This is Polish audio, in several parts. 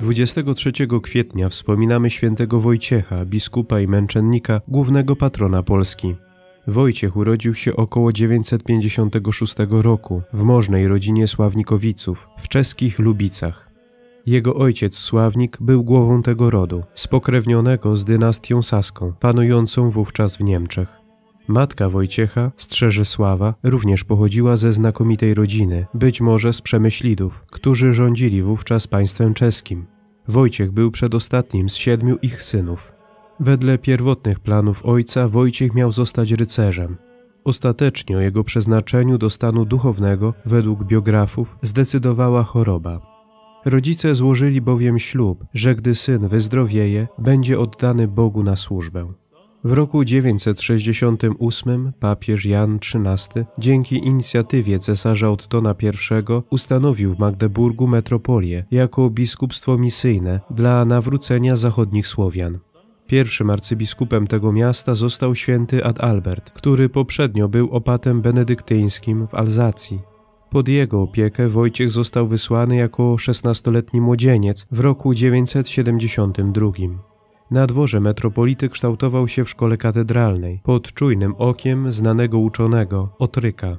23 kwietnia wspominamy świętego Wojciecha, biskupa i męczennika, głównego patrona Polski. Wojciech urodził się około 956 roku w możnej rodzinie Sławnikowiców w czeskich Lubicach. Jego ojciec Sławnik był głową tego rodu, spokrewnionego z dynastią Saską, panującą wówczas w Niemczech. Matka Wojciecha, Strzeżysława, również pochodziła ze znakomitej rodziny, być może z Przemyślidów, którzy rządzili wówczas państwem czeskim. Wojciech był przedostatnim z siedmiu ich synów. Wedle pierwotnych planów ojca Wojciech miał zostać rycerzem. Ostatecznie o jego przeznaczeniu do stanu duchownego, według biografów, zdecydowała choroba. Rodzice złożyli bowiem ślub, że gdy syn wyzdrowieje, będzie oddany Bogu na służbę. W roku 968 papież Jan XIII dzięki inicjatywie cesarza Ottona I ustanowił w Magdeburgu metropolię jako biskupstwo misyjne dla nawrócenia zachodnich Słowian. Pierwszym arcybiskupem tego miasta został święty Adalbert, który poprzednio był opatem benedyktyńskim w Alzacji. Pod jego opiekę Wojciech został wysłany jako 16-letni młodzieniec w roku 972. Na dworze metropolity kształtował się w szkole katedralnej, pod czujnym okiem znanego uczonego, Otryka.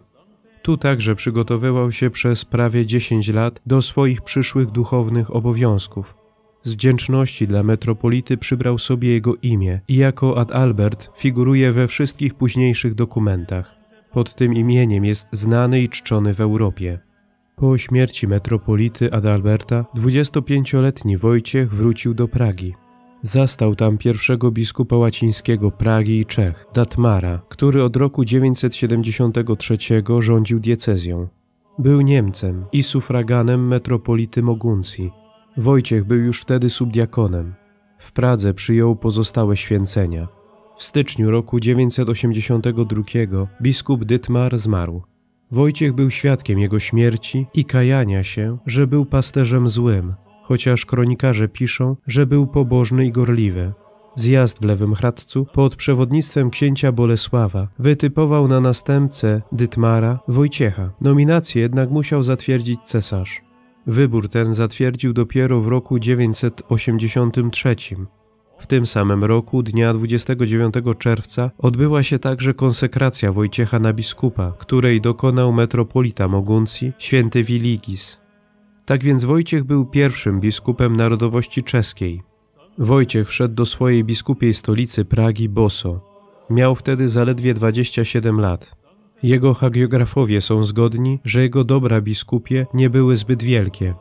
Tu także przygotowywał się przez prawie 10 lat do swoich przyszłych duchownych obowiązków. Z wdzięczności dla metropolity przybrał sobie jego imię i jako ad Albert figuruje we wszystkich późniejszych dokumentach. Pod tym imieniem jest znany i czczony w Europie. Po śmierci metropolity Adalberta 25-letni Wojciech wrócił do Pragi. Zastał tam pierwszego biskupa łacińskiego Pragi i Czech, Datmara, który od roku 973 rządził diecezją. Był Niemcem i sufraganem metropolity Moguncji. Wojciech był już wtedy subdiakonem. W Pradze przyjął pozostałe święcenia. W styczniu roku 982 biskup Dytmar zmarł. Wojciech był świadkiem jego śmierci i kajania się, że był pasterzem złym, chociaż kronikarze piszą, że był pobożny i gorliwy. Zjazd w Lewym Hradcu pod przewodnictwem księcia Bolesława wytypował na następcę Dytmara Wojciecha. Nominację jednak musiał zatwierdzić cesarz. Wybór ten zatwierdził dopiero w roku 983. W tym samym roku, dnia 29 czerwca, odbyła się także konsekracja Wojciecha na biskupa, której dokonał metropolita Moguncji, święty Wiligis. Tak więc Wojciech był pierwszym biskupem narodowości czeskiej. Wojciech wszedł do swojej biskupiej stolicy Pragi boso. Miał wtedy zaledwie 27 lat. Jego hagiografowie są zgodni, że jego dobra biskupie nie były zbyt wielkie.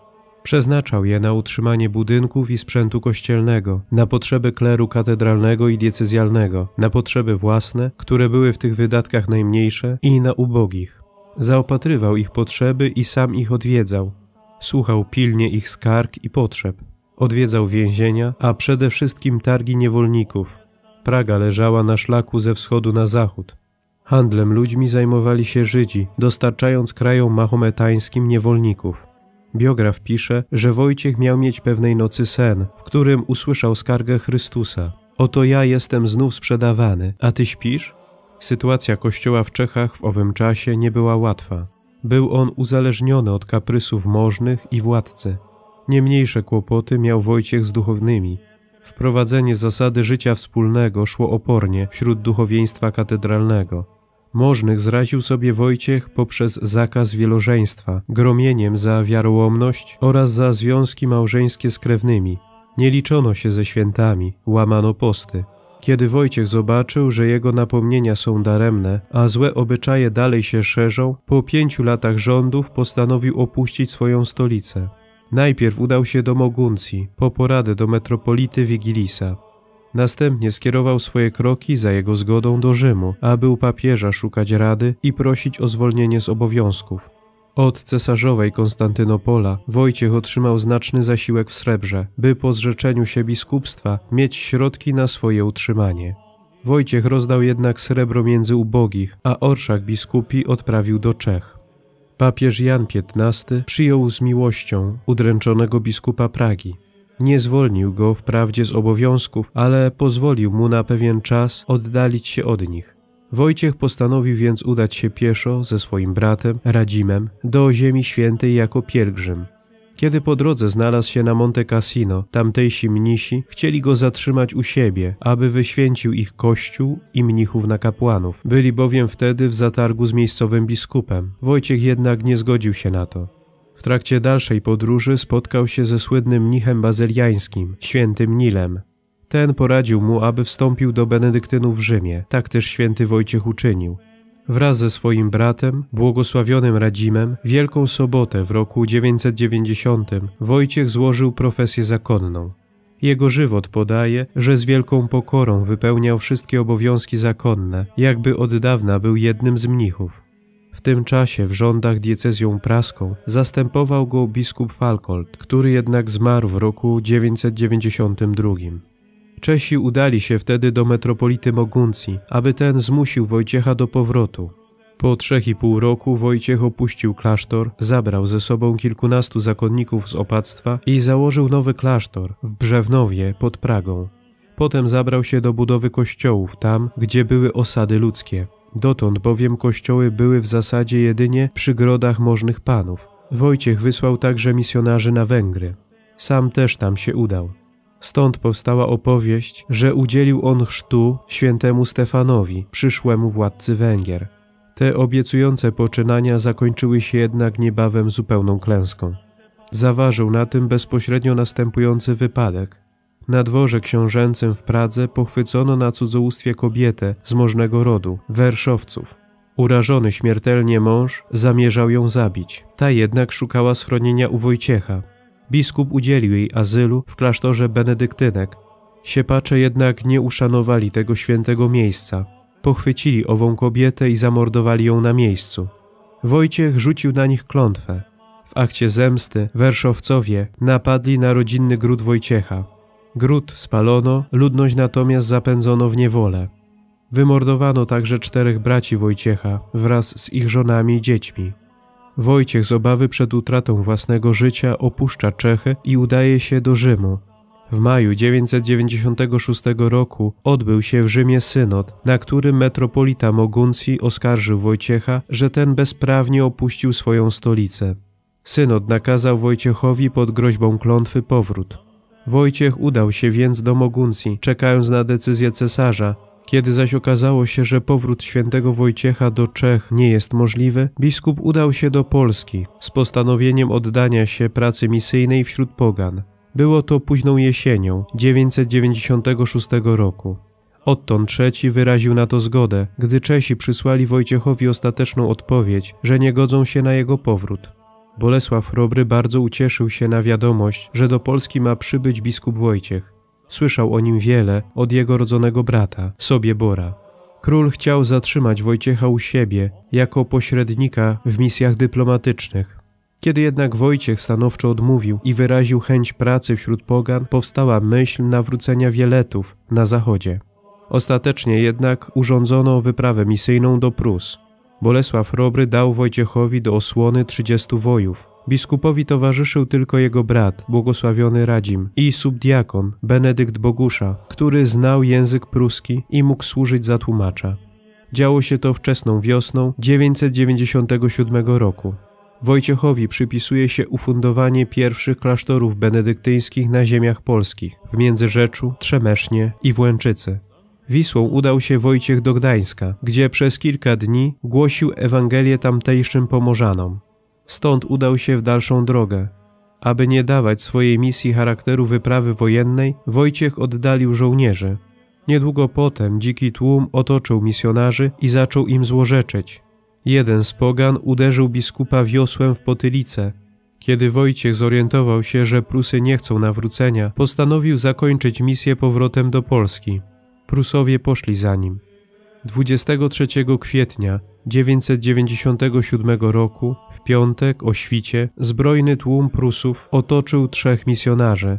Przeznaczał je na utrzymanie budynków i sprzętu kościelnego, na potrzeby kleru katedralnego i diecezjalnego, na potrzeby własne, które były w tych wydatkach najmniejsze, i na ubogich. Zaopatrywał ich potrzeby i sam ich odwiedzał, Słuchał pilnie ich skarg i potrzeb. Odwiedzał więzienia, a przede wszystkim targi niewolników. Praga leżała na szlaku ze wschodu na zachód. Handlem ludźmi zajmowali się Żydzi, dostarczając krajom mahometańskim niewolników. Biograf pisze, że Wojciech miał mieć pewnej nocy sen, w którym usłyszał skargę Chrystusa. Oto ja jestem znów sprzedawany, a ty śpisz? Sytuacja kościoła w Czechach w owym czasie nie była łatwa. Był on uzależniony od kaprysów możnych i władcy. Nie mniejsze kłopoty miał Wojciech z duchownymi. Wprowadzenie zasady życia wspólnego szło opornie wśród duchowieństwa katedralnego. Możnych zraził sobie Wojciech poprzez zakaz wielożeństwa, gromieniem za wiarołomność oraz za związki małżeńskie z krewnymi. Nie liczono się ze świętami, łamano posty. Kiedy Wojciech zobaczył, że jego napomnienia są daremne, a złe obyczaje dalej się szerzą, po pięciu latach rządów postanowił opuścić swoją stolicę. Najpierw udał się do Moguncji, po poradę do metropolity Wigilisa. Następnie skierował swoje kroki za jego zgodą do Rzymu, aby u papieża szukać rady i prosić o zwolnienie z obowiązków. Od cesarzowej Konstantynopola Wojciech otrzymał znaczny zasiłek w srebrze, by po zrzeczeniu się biskupstwa mieć środki na swoje utrzymanie. Wojciech rozdał jednak srebro między ubogich, a orszak biskupi odprawił do Czech. Papież Jan XV przyjął z miłością udręczonego biskupa Pragi. Nie zwolnił go wprawdzie z obowiązków, ale pozwolił mu na pewien czas oddalić się od nich. Wojciech postanowił więc udać się pieszo ze swoim bratem Radzimem do Ziemi Świętej jako pielgrzym. Kiedy po drodze znalazł się na Monte Cassino, tamtejsi mnisi chcieli go zatrzymać u siebie, aby wyświęcił ich kościół i mnichów na kapłanów. Byli bowiem wtedy w zatargu z miejscowym biskupem. Wojciech jednak nie zgodził się na to. W trakcie dalszej podróży spotkał się ze słynnym mnichem bazyliańskim, świętym Nilem, ten poradził mu, aby wstąpił do benedyktynów w Rzymie. Tak też święty Wojciech uczynił. Wraz ze swoim bratem, błogosławionym Radzimem, Wielką Sobotę w roku 990 Wojciech złożył profesję zakonną. Jego żywot podaje, że z wielką pokorą wypełniał wszystkie obowiązki zakonne, jakby od dawna był jednym z mnichów. W tym czasie w rządach diecezją praską zastępował go biskup Falkold, który jednak zmarł w roku 992. Czesi udali się wtedy do metropolity Moguncji, aby ten zmusił Wojciecha do powrotu. Po trzech i pół roku Wojciech opuścił klasztor, zabrał ze sobą kilkunastu zakonników z opactwa i założył nowy klasztor w Brzewnowie pod Pragą. Potem zabrał się do budowy kościołów tam, gdzie były osady ludzkie. Dotąd bowiem kościoły były w zasadzie jedynie przy grodach możnych panów. Wojciech wysłał także misjonarzy na Węgry. Sam też tam się udał. Stąd powstała opowieść, że udzielił on chrztu świętemu Stefanowi, przyszłemu władcy Węgier. Te obiecujące poczynania zakończyły się jednak niebawem zupełną klęską. Zaważył na tym bezpośrednio następujący wypadek. Na dworze książęcym w Pradze pochwycono na cudzołóstwie kobietę z możnego rodu, werszowców. Urażony śmiertelnie mąż zamierzał ją zabić. Ta jednak szukała schronienia u Wojciecha, Biskup udzielił jej azylu w klasztorze benedyktynek. Siepacze jednak nie uszanowali tego świętego miejsca. Pochwycili ową kobietę i zamordowali ją na miejscu. Wojciech rzucił na nich klątwę. W akcie zemsty werszowcowie napadli na rodzinny gród Wojciecha. Gród spalono, ludność natomiast zapędzono w niewolę. Wymordowano także czterech braci Wojciecha wraz z ich żonami i dziećmi. Wojciech z obawy przed utratą własnego życia opuszcza Czechy i udaje się do Rzymu. W maju 996 roku odbył się w Rzymie synod, na którym metropolita Moguncji oskarżył Wojciecha, że ten bezprawnie opuścił swoją stolicę. Synod nakazał Wojciechowi pod groźbą klątwy powrót. Wojciech udał się więc do Moguncji, czekając na decyzję cesarza, kiedy zaś okazało się, że powrót świętego Wojciecha do Czech nie jest możliwy, biskup udał się do Polski z postanowieniem oddania się pracy misyjnej wśród pogan. Było to późną jesienią 996 roku. Otton III wyraził na to zgodę, gdy Czesi przysłali Wojciechowi ostateczną odpowiedź, że nie godzą się na jego powrót. Bolesław Chrobry bardzo ucieszył się na wiadomość, że do Polski ma przybyć biskup Wojciech. Słyszał o nim wiele od jego rodzonego brata, Sobiebora. Król chciał zatrzymać Wojciecha u siebie jako pośrednika w misjach dyplomatycznych. Kiedy jednak Wojciech stanowczo odmówił i wyraził chęć pracy wśród pogan, powstała myśl nawrócenia Wieletów na zachodzie. Ostatecznie jednak urządzono wyprawę misyjną do Prus. Bolesław Robry dał Wojciechowi do osłony 30 wojów, Biskupowi towarzyszył tylko jego brat, błogosławiony Radzim, i subdiakon, Benedykt Bogusza, który znał język pruski i mógł służyć za tłumacza. Działo się to wczesną wiosną 997 roku. Wojciechowi przypisuje się ufundowanie pierwszych klasztorów benedyktyńskich na ziemiach polskich w Międzyrzeczu, Trzemesznie i Włęczycy. Wisłą udał się Wojciech do Gdańska, gdzie przez kilka dni głosił Ewangelię tamtejszym Pomorzanom. Stąd udał się w dalszą drogę. Aby nie dawać swojej misji charakteru wyprawy wojennej, Wojciech oddalił żołnierzy. Niedługo potem dziki tłum otoczył misjonarzy i zaczął im złorzeczyć. Jeden z pogan uderzył biskupa wiosłem w potylicę. Kiedy Wojciech zorientował się, że Prusy nie chcą nawrócenia, postanowił zakończyć misję powrotem do Polski. Prusowie poszli za nim. 23 kwietnia 997 roku, w piątek o świcie, zbrojny tłum Prusów otoczył trzech misjonarzy.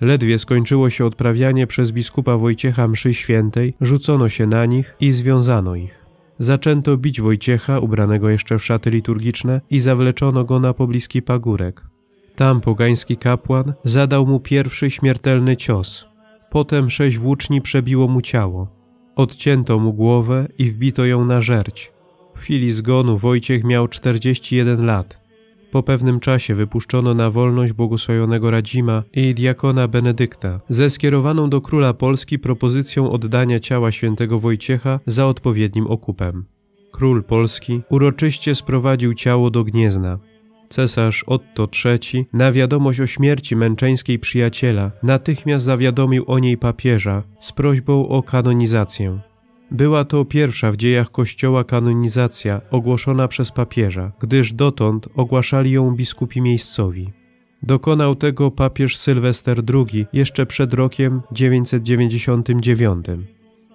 Ledwie skończyło się odprawianie przez biskupa Wojciecha mszy świętej, rzucono się na nich i związano ich. Zaczęto bić Wojciecha, ubranego jeszcze w szaty liturgiczne, i zawleczono go na pobliski pagórek. Tam pogański kapłan zadał mu pierwszy śmiertelny cios. Potem sześć włóczni przebiło mu ciało. Odcięto mu głowę i wbito ją na żerć chwili zgonu Wojciech miał 41 lat. Po pewnym czasie wypuszczono na wolność błogosławionego Radzima i diakona Benedykta ze skierowaną do króla Polski propozycją oddania ciała świętego Wojciecha za odpowiednim okupem. Król Polski uroczyście sprowadził ciało do Gniezna. Cesarz Otto III na wiadomość o śmierci męczeńskiej przyjaciela natychmiast zawiadomił o niej papieża z prośbą o kanonizację. Była to pierwsza w dziejach Kościoła kanonizacja ogłoszona przez papieża, gdyż dotąd ogłaszali ją biskupi miejscowi. Dokonał tego papież Sylwester II jeszcze przed rokiem 999.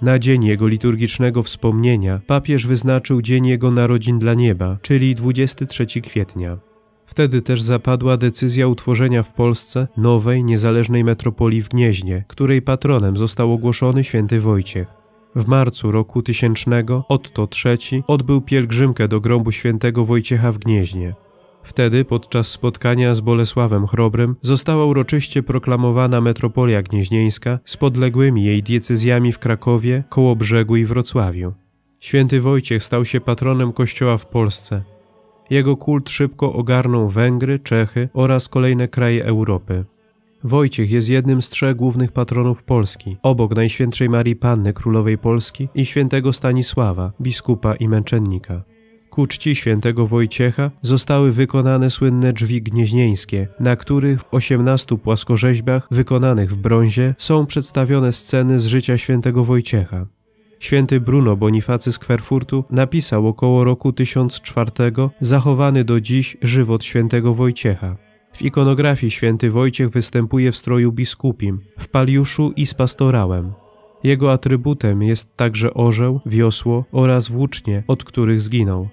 Na dzień jego liturgicznego wspomnienia papież wyznaczył dzień jego narodzin dla nieba, czyli 23 kwietnia. Wtedy też zapadła decyzja utworzenia w Polsce nowej, niezależnej metropolii w Gnieźnie, której patronem został ogłoszony święty Wojciech. W marcu roku tysięcznego Otto III odbył pielgrzymkę do grobu świętego Wojciecha w Gnieźnie. Wtedy, podczas spotkania z Bolesławem Chrobrym, została uroczyście proklamowana metropolia gnieźnieńska z podległymi jej diecezjami w Krakowie, Kołobrzegu i Wrocławiu. Święty Wojciech stał się patronem kościoła w Polsce. Jego kult szybko ogarnął Węgry, Czechy oraz kolejne kraje Europy. Wojciech jest jednym z trzech głównych patronów Polski, obok Najświętszej Marii Panny Królowej Polski i świętego Stanisława, biskupa i męczennika. Ku czci świętego Wojciecha zostały wykonane słynne drzwi gnieźnieńskie, na których w 18 płaskorzeźbach wykonanych w brązie są przedstawione sceny z życia świętego Wojciecha. Święty Bruno Bonifacy z Kwerfurtu napisał około roku 1004 zachowany do dziś żywot świętego Wojciecha. W ikonografii święty Wojciech występuje w stroju biskupim, w paliuszu i z pastorałem. Jego atrybutem jest także orzeł, wiosło oraz włócznie, od których zginął.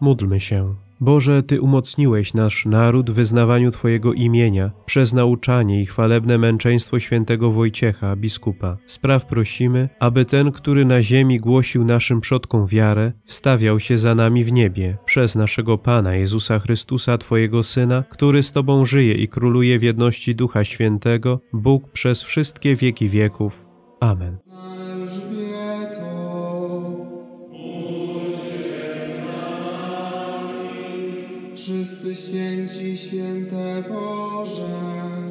Módlmy się. Boże, Ty umocniłeś nasz naród w wyznawaniu Twojego imienia przez nauczanie i chwalebne męczeństwo świętego Wojciecha, biskupa. Spraw prosimy, aby ten, który na ziemi głosił naszym przodkom wiarę, wstawiał się za nami w niebie przez naszego Pana Jezusa Chrystusa, Twojego Syna, który z Tobą żyje i króluje w jedności Ducha Świętego, Bóg przez wszystkie wieki wieków. Amen. Wszyscy święci, święte Boże.